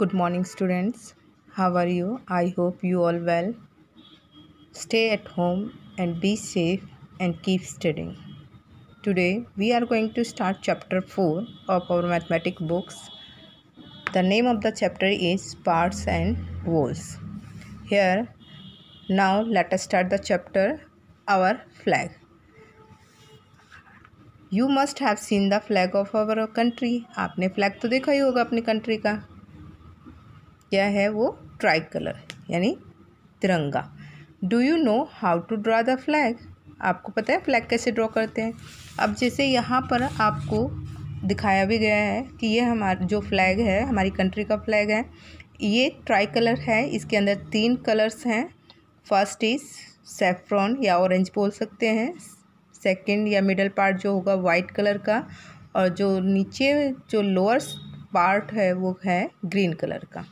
good morning students how are you i hope you all well stay at home and be safe and keep studying today we are going to start chapter 4 of our mathematics books the name of the chapter is parts and walls here now let us start the chapter our flag You must have seen the flag of our country. आपने flag तो देखा ही होगा अपनी country का क्या है वो try tricolour यानी तिरंगा do you know how to draw the flag आपको पता है फ्लैग कैसे ड्रॉ करते हैं अब जैसे यहाँ पर आपको दिखाया भी गया है कि ये हमारा जो फ्लैग है हमारी कंट्री का फ्लैग है ये ट्राई कलर है इसके अंदर तीन कलर्स हैं फर्स्ट इज सेफ्रॉन या ऑरेंज बोल सकते हैं सेकंड या मिडल पार्ट जो होगा वाइट कलर का और जो नीचे जो लोअर पार्ट है वो है ग्रीन कलर का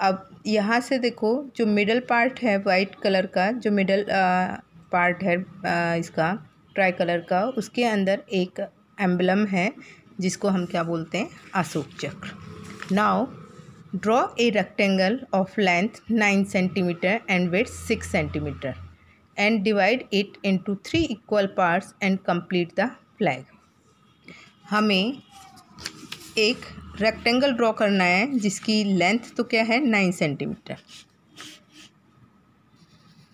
अब यहाँ से देखो जो मिडल पार्ट है वाइट कलर का जो मिडल पार्ट है आ, इसका ट्राई कलर का उसके अंदर एक एम्बलम है जिसको हम क्या बोलते हैं Ashok Chakra now draw a rectangle of length nine centimetre and width six centimetre and divide it into three equal parts and complete the flag हमें एक रेक्टेंगल ड्रॉ करना है जिसकी लेंथ तो क्या है नाइन सेंटीमीटर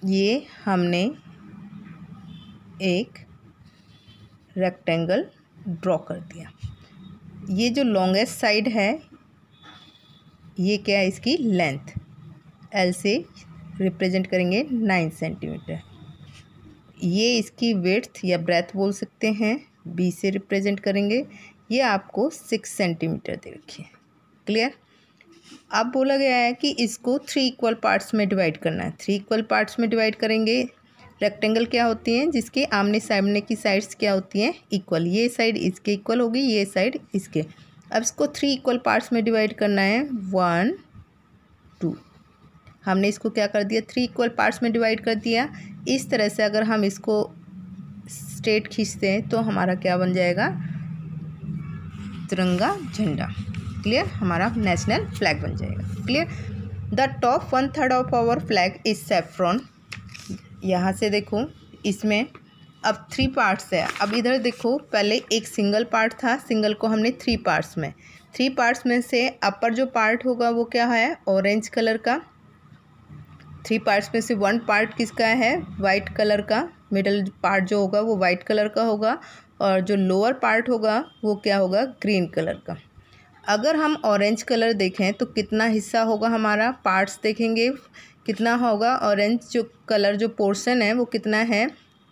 ये हमने एक रेक्टेंगल ड्रॉ कर दिया ये जो लॉन्गेस्ट साइड है ये क्या है इसकी लेंथ एल से रिप्रेजेंट करेंगे नाइन सेंटीमीटर ये इसकी वेथ या ब्रेथ बोल सकते हैं बी से रिप्रेजेंट करेंगे ये आपको सिक्स सेंटीमीटर दे रखी है क्लियर अब बोला गया है कि इसको थ्री इक्वल पार्ट्स में डिवाइड करना है थ्री इक्वल पार्ट्स में डिवाइड करेंगे रेक्टेंगल क्या होती हैं जिसके आमने सामने की साइड्स क्या होती हैं इक्वल ये साइड इसके इक्वल होगी ये साइड इसके अब इसको थ्री इक्वल पार्ट्स में डिवाइड करना है वन टू हमने इसको क्या कर दिया थ्री इक्वल पार्ट्स में डिवाइड कर दिया इस तरह से अगर हम इसको स्ट्रेट खींचते हैं तो हमारा क्या बन जाएगा तिरंगा झंडा क्लियर हमारा नेशनल फ्लैग बन जाएगा clear the top one third of our flag is saffron यहाँ से देखो इसमें अब थ्री पार्ट्स है अब इधर देखो पहले एक सिंगल पार्ट था सिंगल को हमने थ्री पार्ट्स में थ्री पार्ट्स में से अपर जो पार्ट होगा वो क्या है ऑरेंज कलर का थ्री पार्ट्स में से वन पार्ट किसका है वाइट कलर का मिडल पार्ट जो होगा वो वाइट कलर का होगा और जो लोअर पार्ट होगा वो क्या होगा ग्रीन कलर का अगर हम ऑरेंज कलर देखें तो कितना हिस्सा होगा हमारा पार्ट्स देखेंगे कितना होगा ऑरेंज जो कलर जो पोर्शन है वो कितना है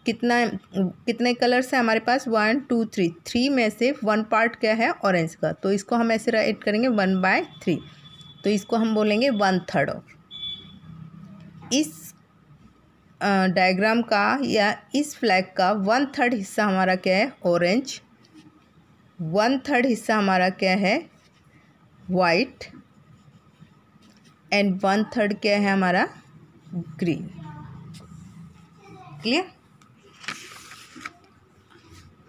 कितना कितने कलर्स हैं हमारे पास वन टू थ्री थ्री में से वन पार्ट क्या है ऑरेंज का तो इसको हम ऐसे राइट करेंगे वन बाय थ्री तो इसको हम बोलेंगे वन थर्ड ऑफ इस डायग्राम का या इस फ्लैग का वन थर्ड हिस्सा हमारा क्या है ऑरेंज वन थर्ड हिस्सा हमारा क्या है वाइट एंड वन थर्ड क्या है हमारा green clear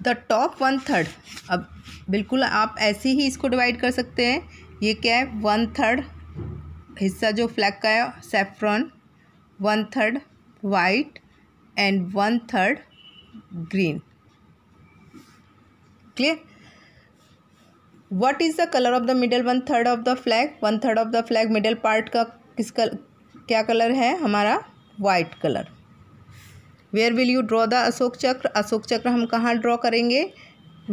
the top one third अब बिल्कुल आप ऐसे ही इसको डिवाइड कर सकते हैं ये क्या है वन थर्ड हिस्सा जो फ्लैग का है saffron one third white and one third green clear what is the color of the middle one third of the flag one third of the flag middle part ka kis किसका kya color hai hamara white color where will you draw the ashok chakra ashok chakra hum kahan draw karenge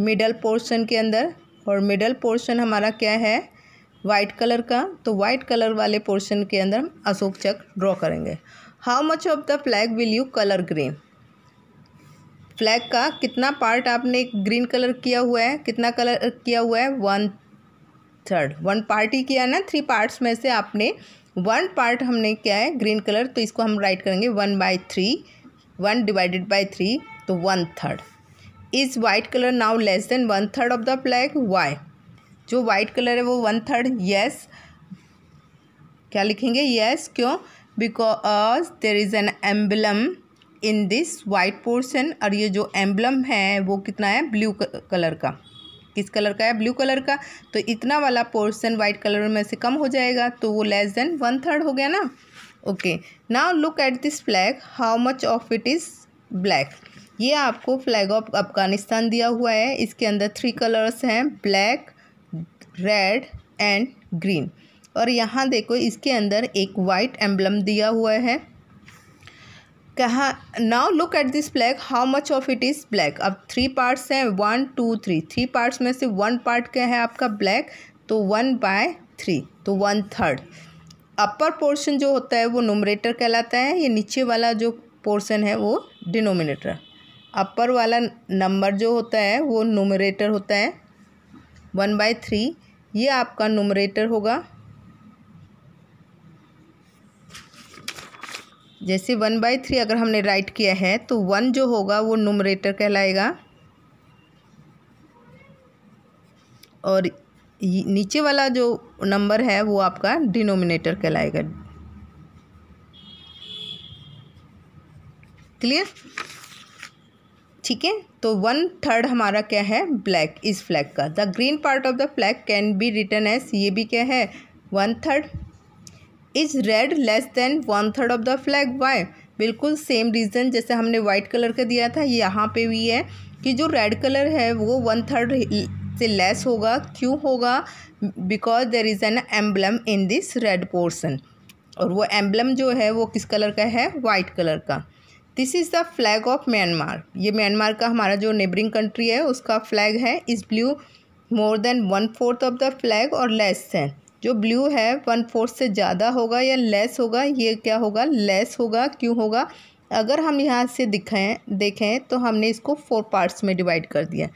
middle portion ke andar और middle portion हमारा क्या है white colour का तो white colour वाले portion के अंदर हम अशोक चक्र ड्रॉ करेंगे how much of the flag will you colour green flag का कितना पार्ट आपने ग्रीन कलर किया हुआ है कितना कलर किया हुआ है वन थर्ड वन पार्ट ही किया ना थ्री पार्ट्स में से आपने वन पार्ट हमने क्या है ग्रीन कलर तो इसको हम राइट करेंगे one by three one divided by three तो one third is white colour now less than one third of the flag why जो वाइट कलर है वो वन थर्ड यस क्या लिखेंगे यस yes, क्यों because there is an emblem in this white portion और ये जो एम्बलम है वो कितना है ब्लू कलर का किस कलर का है ब्लू कलर का तो इतना वाला पोर्शन वाइट कलर में से कम हो जाएगा तो वो लेस देन वन थर्ड हो गया ना okay now look at this flag how much of it is black ये आपको फ्लैग ऑफ अफगानिस्तान दिया हुआ है इसके अंदर थ्री कलर्स हैं ब्लैक रेड एंड ग्रीन और यहाँ देखो इसके अंदर एक वाइट एम्बलम दिया हुआ है कहा now look at this black how much of it is black अब थ्री पार्ट्स हैं one two three three parts में से वन पार्ट क्या है आपका ब्लैक तो वन बाय थ्री तो वन थर्ड अपर पोर्शन जो होता है वो नोमरेटर कहलाता है ये नीचे वाला जो पोर्शन है वो डिनोमिनेटर अपर वाला नंबर जो होता है वो नोमरेटर होता है वन बाय थ्री ये आपका नोमरेटर होगा जैसे वन बाई थ्री अगर हमने राइट किया है तो वन जो होगा वो नोमरेटर कहलाएगा और नीचे वाला जो नंबर है वो आपका डिनोमिनेटर कहलाएगा क्लियर ठीक है तो वन थर्ड हमारा क्या है ब्लैक इस फ्लैग का the green part of the flag can be written as ये भी क्या है one third is red less than one third of the flag why बिल्कुल सेम रीज़न जैसे हमने वाइट कलर का दिया था यहाँ पे भी है कि जो रेड कलर है वो वन थर्ड से लेस होगा क्यों होगा because there is an emblem in this red portion और वो एम्बलम जो है वो किस कलर का है वाइट कलर का this is the flag of Myanmar ये म्यांमार का हमारा जो नेबरिंग कंट्री है उसका फ्लैग है इस blue more than one fourth of the flag और लेस है जो ब्लू है वन फोर्थ से ज़्यादा होगा या लेस होगा ये क्या होगा लेस होगा क्यों होगा अगर हम यहाँ से दिखाएँ देखें तो हमने इसको फोर पार्ट्स में डिवाइड कर दिया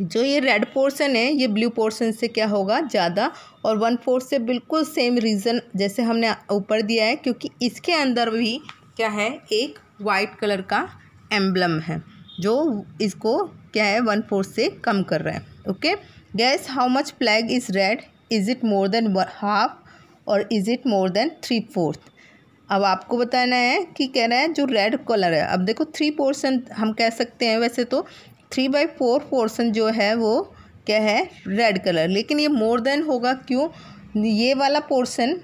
जो ये रेड पोर्शन है ये ब्लू पोर्शन से क्या होगा ज़्यादा और वन फोर्थ से बिल्कुल सेम रीज़न जैसे हमने ऊपर दिया है क्योंकि इसके अंदर भी क्या है एक वाइट कलर का एम्बलम है जो इसको क्या है वन फोर्थ से कम कर रहा है okay guess how much flag is red is it more than half और is it more than three fourth अब आपको बताना है कि कह रहा है जो रेड कलर है अब देखो थ्री पोर्सन हम कह सकते हैं वैसे तो थ्री बाई फोर पोर्सन जो है वो क्या है रेड कलर लेकिन ये मोर देन होगा क्यों ये वाला पोर्सन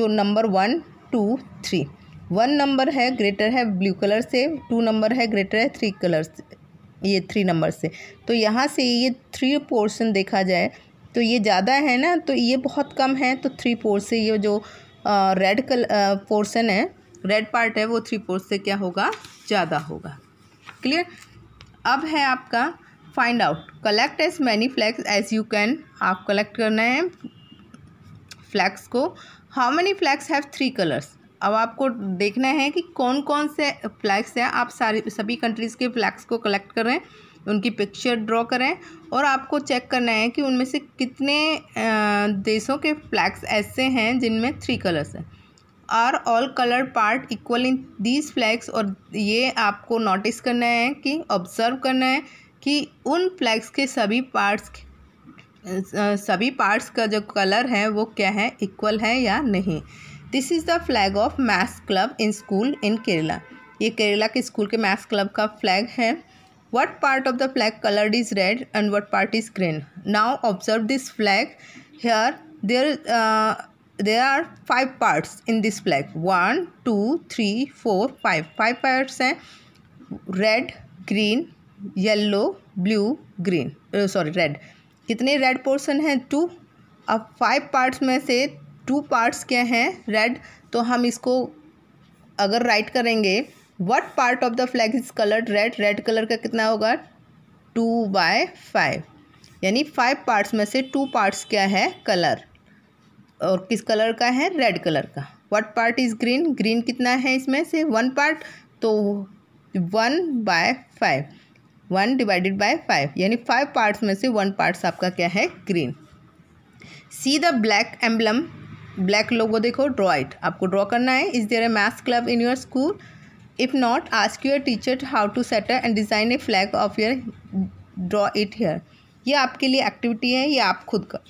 जो number one two three one number है ग्रेटर है ब्लू कलर से टू नंबर है ग्रेटर है थ्री कलर से ये थ्री नंबर से तो यहाँ से ये थ्री पोर्सन देखा जाए तो ये ज़्यादा है ना तो ये बहुत कम है तो थ्री फोर से ये जो रेड कल पोर्सन है रेड पार्ट है वो थ्री फोर से क्या होगा ज़्यादा होगा क्लियर अब है आपका find out collect as many flags as you can आप कलेक्ट करना है फ्लैक्स को how many flags have three colours अब आपको देखना है कि कौन कौन से फ्लैक्स हैं आप सारे सभी कंट्रीज़ के फ्लैक्स को कलेक्ट कर रहे हैं उनकी पिक्चर ड्रॉ करें और आपको चेक करना है कि उनमें से कितने देशों के फ्लैग्स ऐसे हैं जिनमें थ्री कलर्स हैं are all colour part equal in these flags और ये आपको नोटिस करना है कि ऑब्जर्व करना है कि उन फ्लैग्स के सभी पार्ट्स सभी पार्ट्स का जो कलर है वो क्या है इक्वल है या नहीं this is the flag of maths club in school in Kerala ये केरला के स्कूल के मैथ्स क्लब का फ्लैग है What part of the flag colored is red and what part is green? Now observe this flag. Here there uh, there are five parts in this flag. 1 2 3 4 five. Five parts hain red, green, yellow blue green green sorry red kitne red portion hain two अब five parts में से two parts क्या हैं red तो हम इसको अगर write करेंगे what part of the flag is coloured red red colour का कितना होगा टू बाय फाइव यानी फाइव पार्ट्स में से टू पार्ट्स क्या है कलर और किस कलर का है रेड कलर का what part is green green कितना है इसमें से वन पार्ट तो one by five one divided by five यानी फाइव पार्ट्स में से वन पार्ट्स आपका क्या है green see the black emblem black logo देखो ड्रॉ इट आपको ड्रॉ करना है is there a maths club in your school if not ask your teacher how to set and design a flag of your draw it here ये आपके लिए activity है ये आप खुद कर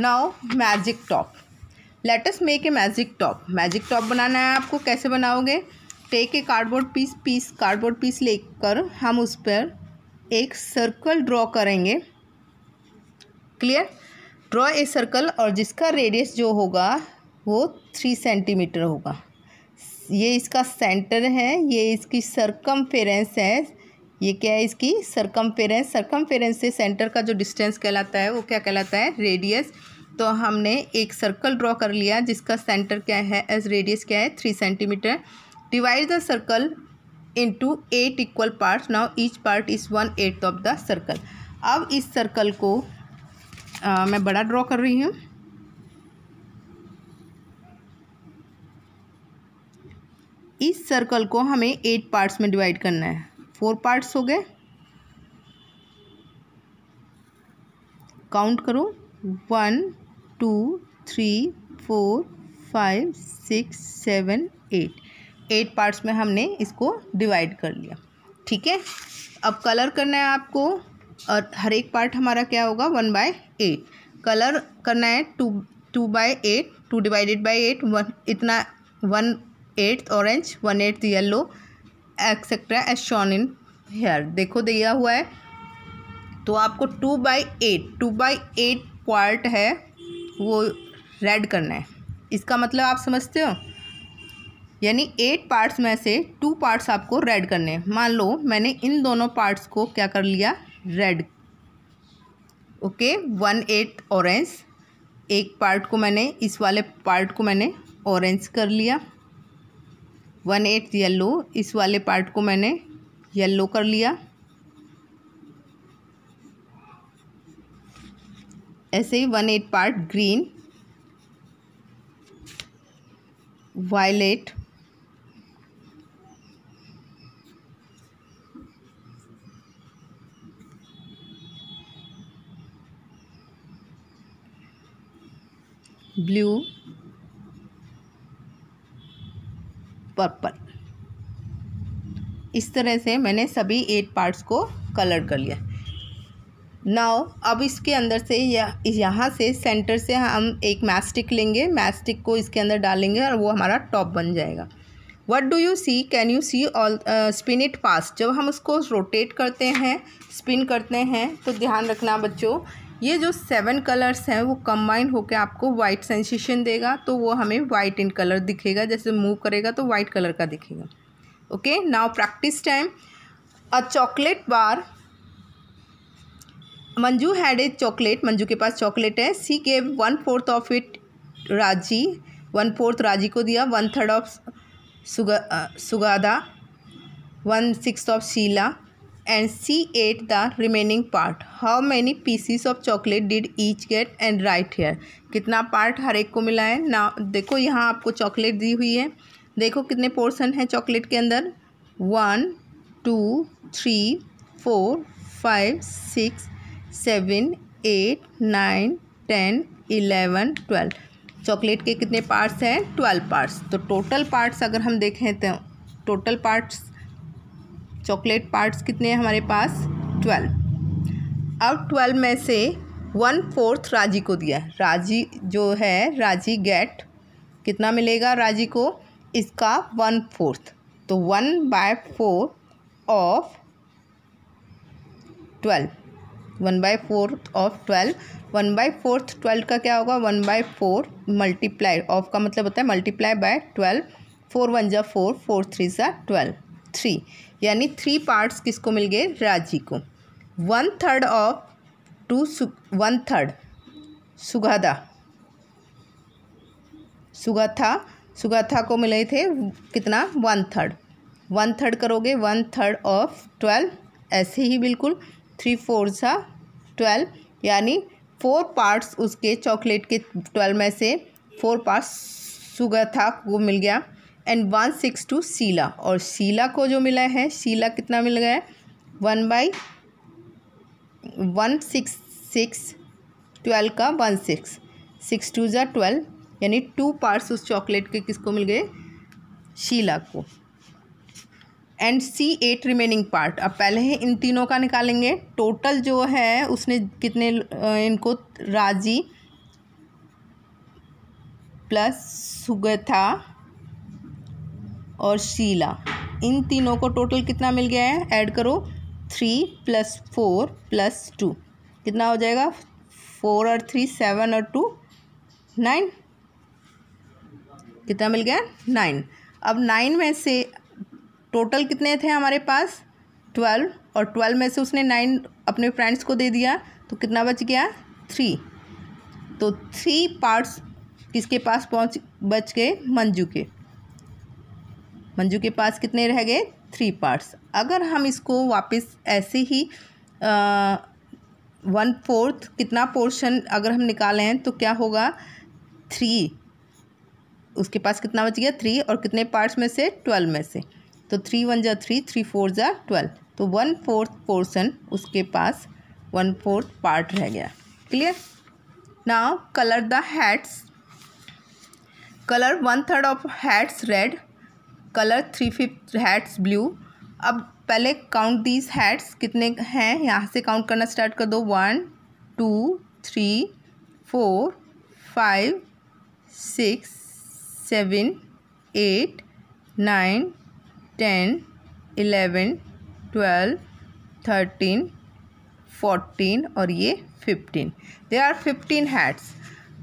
now magic top let's make a magic top magic top बनाना है आपको कैसे बनाओगे take a cardboard piece piece cardboard piece लेकर हम उस पर एक सर्कल ड्रॉ करेंगे क्लियर ड्रॉ ए सर्कल और जिसका रेडियस जो होगा वो थ्री सेंटीमीटर होगा ये इसका सेंटर है ये इसकी सरकम है ये क्या है इसकी सरकम फेरेंस सरकम फेरेंस से सेंटर का जो डिस्टेंस कहलाता है वो क्या कहलाता है रेडियस तो हमने एक सर्कल ड्रॉ कर लिया जिसका सेंटर क्या है एज रेडियस क्या है three centimetre divide the circle into eight equal part now each part is one eight of the circle अब इस सर्कल को आ, मैं बड़ा ड्रॉ कर रही हूँ इस सर्कल को हमें एट पार्ट्स में डिवाइड करना है फोर पार्ट्स हो गए काउंट करो one two three four five six seven eight eight parts में हमने इसको डिवाइड कर लिया ठीक है अब कलर करना है आपको और हर एक पार्ट हमारा क्या होगा वन बाय एट कलर करना है two two by eight two divided by eight one इतना one eighth orange one eighth yellow etcetera as shown in here देखो दिया हुआ है तो आपको two by eight two by eight part है वो रेड करना है इसका मतलब आप समझते हो यानी एट पार्ट्स में से टू पार्ट्स आपको रेड करने हैं मान लो मैंने इन दोनों पार्ट्स को क्या कर लिया red okay one eight orange एक पार्ट को मैंने इस वाले पार्ट को मैंने ऑरेंज कर लिया वन एट येल्लो इस वाले पार्ट को मैंने येल्लो कर लिया ऐसे ही one eight part green violet blue purple इस तरह से मैंने सभी एट पार्ट्स को कलर कर लिया नाव अब इसके अंदर से या यहाँ से सेंटर से हम एक मैस्टिक लेंगे मैस्टिक को इसके अंदर डालेंगे और वो हमारा टॉप बन जाएगा what do you see can you see all spin it fast जब हम उसको रोटेट करते हैं स्पिन करते हैं तो ध्यान रखना बच्चों ये जो सेवन कलर्स हैं वो कंबाइन होकर आपको वाइट सेंसेशन देगा तो वो हमें वाइट इन कलर दिखेगा जैसे मूव करेगा तो वाइट कलर का दिखेगा okay now practice time a chocolate bar Manju had a chocolate Manju के पास चॉकलेट है she gave one fourth of it Raji one fourth Raji को दिया one third of Suga Sugada one six of Sheela and she ate the remaining part. How many pieces of chocolate did each get and write here? कितना part हर एक को मिला है ना देखो यहाँ आपको चॉकलेट दी हुई है देखो कितने पोर्सन है चॉकलेट के अंदर one two three four five six seven eight nine ten eleven twelve chocolate के कितने पार्ट्स हैं ट्वेल्व पार्ट्स तो टोटल पार्ट्स अगर हम देखें तो टोटल पार्ट्स चॉकलेट पार्ट्स कितने हैं हमारे पास ट्वेल्व अब ट्वेल्व में से वन फोर्थ राजी को दिया राजी जो है राजी गेट कितना मिलेगा राजी को इसका वन फोर्थ तो one by four of twelve one by fourth of twelve one by fourth twelve का क्या होगा one by four multiply of का मतलब होता है multiply by twelve four one जा फोर फोर थ्री ज़ा ट्वेल्व थ्री यानी थ्री पार्ट्स किसको मिल गए राज्य को one third of two one third Sugadha Sugatha Sugatha को मिले थे कितना वन थर्ड वन थर्ड करोगे वन थर्ड ऑफ ट्वेल्व ऐसे ही बिल्कुल थ्री फोर सा ट्वेल्व यानी फोर पार्ट्स उसके चॉकलेट के ट्वेल्व में से फोर पार्ट्स सुगाथा को मिल गया एंड वन सिक्स टू सीला और सीला को जो मिला है सीला कितना मिल गया है one by one six six twelve का वन सिक्स सिक्स टू ज़ा ट्वेल्व यानी टू पार्ट्स उस चॉकलेट के किसको मिल गए शीला को and see eight remaining part अब पहले ही इन तीनों का निकालेंगे टोटल जो है उसने कितने इनको राजी प्लस सुगथा और शीला इन तीनों को टोटल कितना मिल गया है ऐड करो three plus four plus two कितना हो जाएगा फोर और थ्री सेवन और टू नाइन कितना मिल गया नाइन अब नाइन में से टोटल कितने थे हमारे पास ट्वेल्व और ट्वेल्व में से उसने नाइन अपने फ्रेंड्स को दे दिया तो कितना बच गया थ्री तो थ्री पार्ट्स किसके पास पहुंच बच गए मंजू के मंजू के पास कितने रह गए थ्री पार्ट्स अगर हम इसको वापस ऐसे ही वन फोर्थ कितना पोर्शन अगर हम निकालें तो क्या होगा थ्री उसके पास कितना बच गया थ्री और कितने पार्ट्स में से ट्वेल्व में से तो थ्री वन जा थ्री थ्री फोर जा ट्वेल्व तो वन फोर्थ पोर्सन उसके पास वन फोर्थ पार्ट रह गया clear now colour the hats colour one third of hats red colour three fifth hats blue अब पहले काउंट दीज हैट्स कितने हैं यहाँ से काउंट करना स्टार्ट कर दो one two three four five six seven eight nine ten eleven twelve thirteen fourteen और ये fifteen they are fifteen hats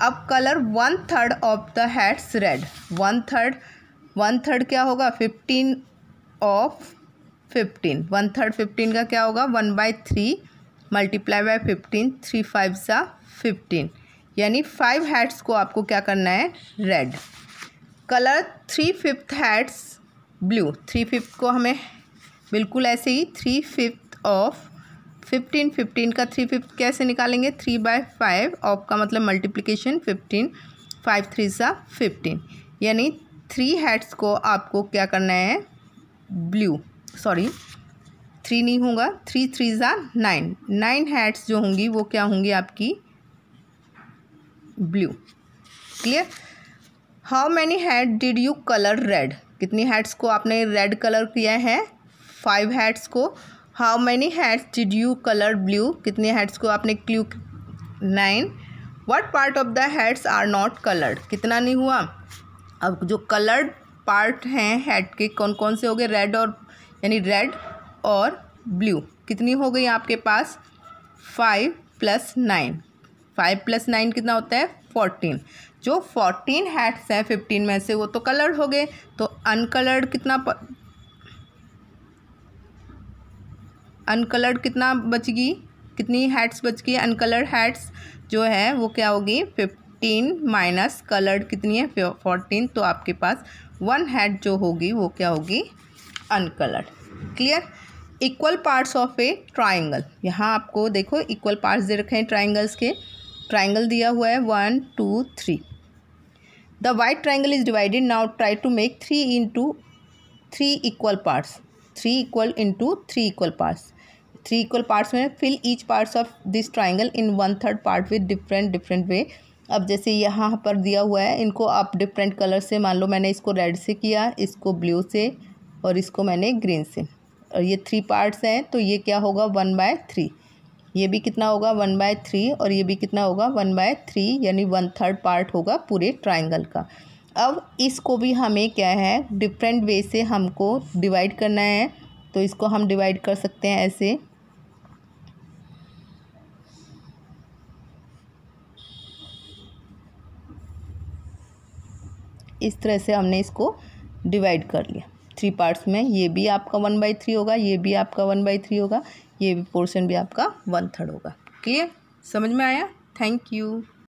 अब colour one third of the hats red one third one third क्या होगा fifteen of fifteen one third fifteen का क्या होगा one by three multiply by fifteen three five सा fifteen यानी five hats को आपको क्या करना है red colour three fifth hats blue three fifth को हमें बिल्कुल ऐसे ही three fifth of fifteen fifteen का थ्री फिफ्थ कैसे निकालेंगे थ्री बाय फाइव ऑफ का मतलब मल्टीप्लीकेशन फिफ्टीन फाइव थ्री सा फिफ्टीन यानी थ्री हेड्स को आपको क्या करना है ब्लू सॉरी थ्री नहीं होगा थ्री थ्री ज़ा नाइन नाइन हेड्स जो होंगी वो क्या होंगी आपकी blue clear how many head did you colour red कितनी हेड्स को आपने रेड कलर किया है फाइव हेड्स को how many heads did you colour blue कितने हेड्स को आपने blue nine what part of the heads are not coloured कितना नहीं हुआ अब जो कलर्ड पार्ट हैं हेड के कौन कौन से हो गए रेड और यानी रेड और ब्लू कितनी हो गई आपके पास five plus nine five plus nine कितना होता है फोर्टीन जो फोर्टीन हेड्स हैं फिफ्टीन में से वो तो कलर्ड हो गए तो अनकलर्ड कितना अनकलर्ड कितना बच गई कितनी हेड्स बच गई अनकलर्ड हेड्स जो है वो क्या होगी फिफ्ट फोर्टीन माइनस कलर्ड कितनी है फोर्टीन तो आपके पास वन हेड जो होगी वो क्या होगी uncoloured clear equal parts of a triangle यहाँ आपको देखो इक्वल पार्ट्स दे रखे हैं ट्राइंगल्स के ट्राइंगल दिया हुआ है one two three the white triangle is divided now try to make three into three equal parts three equal into three equal parts three equal parts में fill each parts of this triangle in one third part with different different way अब जैसे यहाँ पर दिया हुआ है इनको आप डिफरेंट कलर से मान लो मैंने इसको रेड से किया इसको ब्लू से और इसको मैंने ग्रीन से और ये थ्री पार्ट्स हैं तो ये क्या होगा वन बाय थ्री ये भी कितना होगा वन बाय थ्री और ये भी कितना होगा वन बाय थ्री यानी वन थर्ड पार्ट होगा पूरे ट्राइंगल का अब इसको भी हमें क्या है डिफरेंट वे से हमको डिवाइड करना है तो इसको हम डिवाइड कर सकते हैं ऐसे इस तरह से हमने इसको डिवाइड कर लिया थ्री पार्ट्स में ये भी आपका वन बाई थ्री होगा ये भी आपका वन बाई थ्री होगा ये भी पोर्शन भी आपका वन थर्ड होगा क्लियर समझ में आया थैंक यू